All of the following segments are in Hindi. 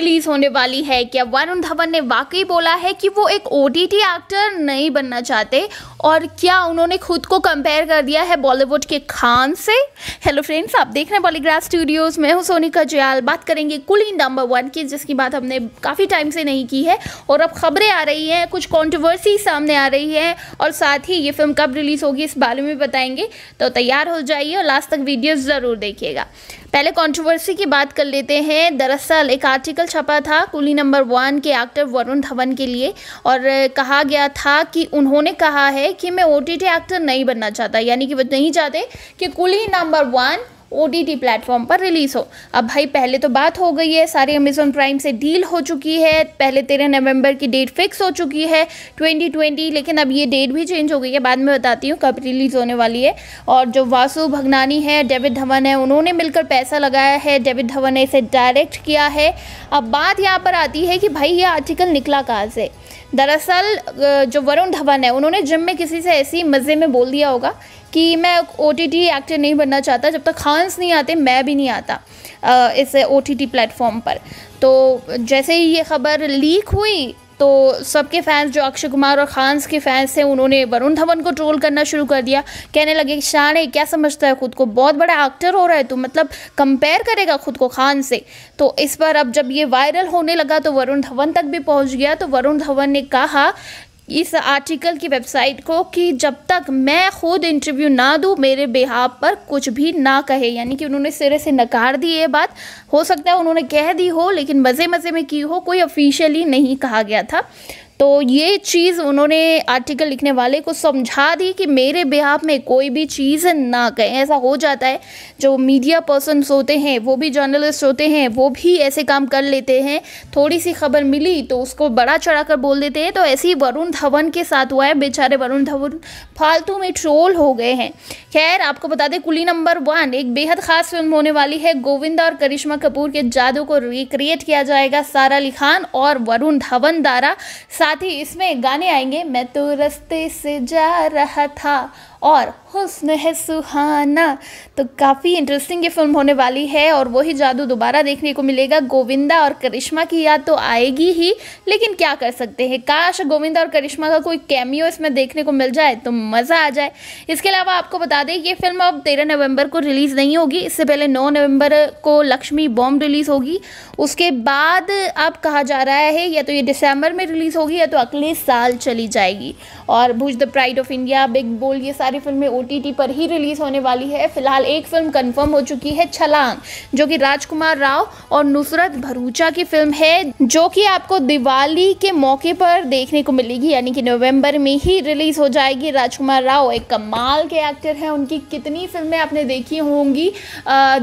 रिलीज होने वाली है क्या वरुण धवन ने वाकई बोला है कि वो एक ओ एक्टर नहीं बनना चाहते और क्या उन्होंने खुद को कंपेयर कर दिया है बॉलीवुड के खान से हेलो फ्रेंड्स आप देख रहे हैं बॉलीग्राफ स्टूडियोज मैं हूँ सोनिका जयाल बात करेंगे कुली नंबर वन की जिसकी बात हमने काफ़ी टाइम से नहीं की है और अब खबरें आ रही हैं कुछ कॉन्ट्रोवर्सी सामने आ रही है और साथ ही ये फिल्म कब रिलीज़ होगी इस बारे में बताएंगे तो तैयार हो जाइए और लास्ट तक वीडियो ज़रूर देखिएगा पहले कंट्रोवर्सी की बात कर लेते हैं दरअसल एक आर्टिकल छपा था कुली नंबर वन के एक्टर वरुण धवन के लिए और कहा गया था कि उन्होंने कहा है कि मैं ओ एक्टर नहीं बनना चाहता यानी कि वो नहीं चाहते कि कुली नंबर वन ओ प्लेटफॉर्म पर रिलीज़ हो अब भाई पहले तो बात हो गई है सारे अमेजोन प्राइम से डील हो चुकी है पहले तेरह नवंबर की डेट फिक्स हो चुकी है 2020 लेकिन अब ये डेट भी चेंज हो गई है बाद में बताती हूँ कब रिलीज़ होने वाली है और जो वासु भगनानी है डेविड धवन है उन्होंने मिलकर पैसा लगाया है डेविड धवन ने इसे डायरेक्ट किया है अब बात यहाँ पर आती है कि भाई ये आर्टिकल निकला कहाँ से दरअसल जो वरुण धवन है उन्होंने जिम में किसी से ऐसी मज़े में बोल दिया होगा कि मैं ओ एक्टर नहीं बनना चाहता जब तक खांस नहीं आते मैं भी नहीं आता इस ओ टी प्लेटफॉर्म पर तो जैसे ही ये खबर लीक हुई तो सबके फैंस जो अक्षय कुमार और खान्स के फैंस थे उन्होंने वरुण धवन को ट्रोल करना शुरू कर दिया कहने लगे कि शान है क्या समझता है खुद को बहुत बड़ा एक्टर हो रहा है तो मतलब कंपेयर करेगा खुद को खान से तो इस पर अब जब ये वायरल होने लगा तो वरुण धवन तक भी पहुँच गया तो वरुण धवन ने कहा इस आर्टिकल की वेबसाइट को कि जब तक मैं खुद इंटरव्यू ना दूँ मेरे बेहाब पर कुछ भी ना कहे यानी कि उन्होंने सिरे से नकार दी ये बात हो सकता है उन्होंने कह दी हो लेकिन मज़े मज़े में की हो कोई ऑफिशियली नहीं कहा गया था तो ये चीज़ उन्होंने आर्टिकल लिखने वाले को समझा दी कि मेरे बिहाफ में कोई भी चीज़ ना कहें ऐसा हो जाता है जो मीडिया पर्सनस होते हैं वो भी जर्नलिस्ट होते हैं वो भी ऐसे काम कर लेते हैं थोड़ी सी खबर मिली तो उसको बड़ा चढ़ा कर बोल देते हैं तो ऐसे ही वरुण धवन के साथ हुआ है बेचारे वरुण धवन फालतू में ट्रोल हो गए हैं खैर आपको बता दें कुली नंबर वन एक बेहद खास फिल्म होने वाली है गोविंदा और करिश्मा कपूर के जादू को रिक्रिएट किया जाएगा सारा अली खान और वरुण धवन द्वारा साथ ही इसमें गाने आएंगे मैं तो रस्ते से जा रहा था और हुस्न है सुहाना तो काफ़ी इंटरेस्टिंग ये फिल्म होने वाली है और वही जादू दोबारा देखने को मिलेगा गोविंदा और करिश्मा की याद तो आएगी ही लेकिन क्या कर सकते हैं काश गोविंदा और करिश्मा का कोई कैमियो इसमें देखने को मिल जाए तो मज़ा आ जाए इसके अलावा आपको बता दें ये फिल्म अब तेरह नवंबर को रिलीज़ नहीं होगी इससे पहले नौ नवंबर को लक्ष्मी बॉम्ब रिलीज़ होगी उसके बाद अब कहा जा रहा है या तो ये दिसंबर में रिलीज़ होगी या तो अगले साल चली जाएगी और Bhuj the pride of India big bull ये सारे सारी फिल्में ओ पर ही रिलीज़ होने वाली है फिलहाल एक फिल्म कन्फर्म हो चुकी है छलांग जो कि राजकुमार राव और नुसरत भरूचा की फिल्म है जो कि आपको दिवाली के मौके पर देखने को मिलेगी यानी कि नवंबर में ही रिलीज हो जाएगी राजकुमार राव एक कमाल के एक्टर हैं उनकी कितनी फिल्में आपने देखी होंगी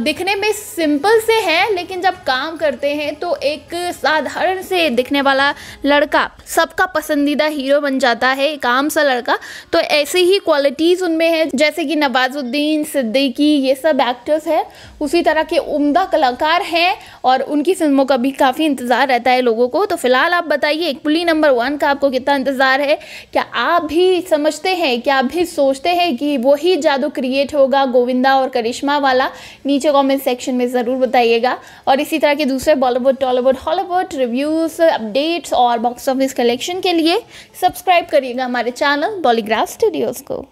दिखने में सिंपल से हैं लेकिन जब काम करते हैं तो एक साधारण से दिखने वाला लड़का सबका पसंदीदा हीरो बन जाता है एक आम सा लड़का तो ऐसी ही क्वालिटी मूवीज़ उनमें है जैसे कि नवाजुद्दीन सिद्दीकी ये सब एक्टर्स हैं उसी तरह के उम्दा कलाकार हैं और उनकी फिल्मों का भी काफ़ी इंतज़ार रहता है लोगों को तो फिलहाल आप बताइए पुली नंबर वन का आपको कितना इंतज़ार है क्या आप भी समझते हैं क्या आप भी सोचते हैं कि वही जादू क्रिएट होगा गोविंदा और करिश्मा वाला नीचे कॉमेंट सेक्शन में ज़रूर बताइएगा और इसी तरह के दूसरे Bollywood Tollywood Hollywood reviews updates और बॉक्स ऑफिस कलेक्शन के लिए सब्सक्राइब करिएगा हमारे चैनल बॉलीग्राफ स्टूडियोज़ को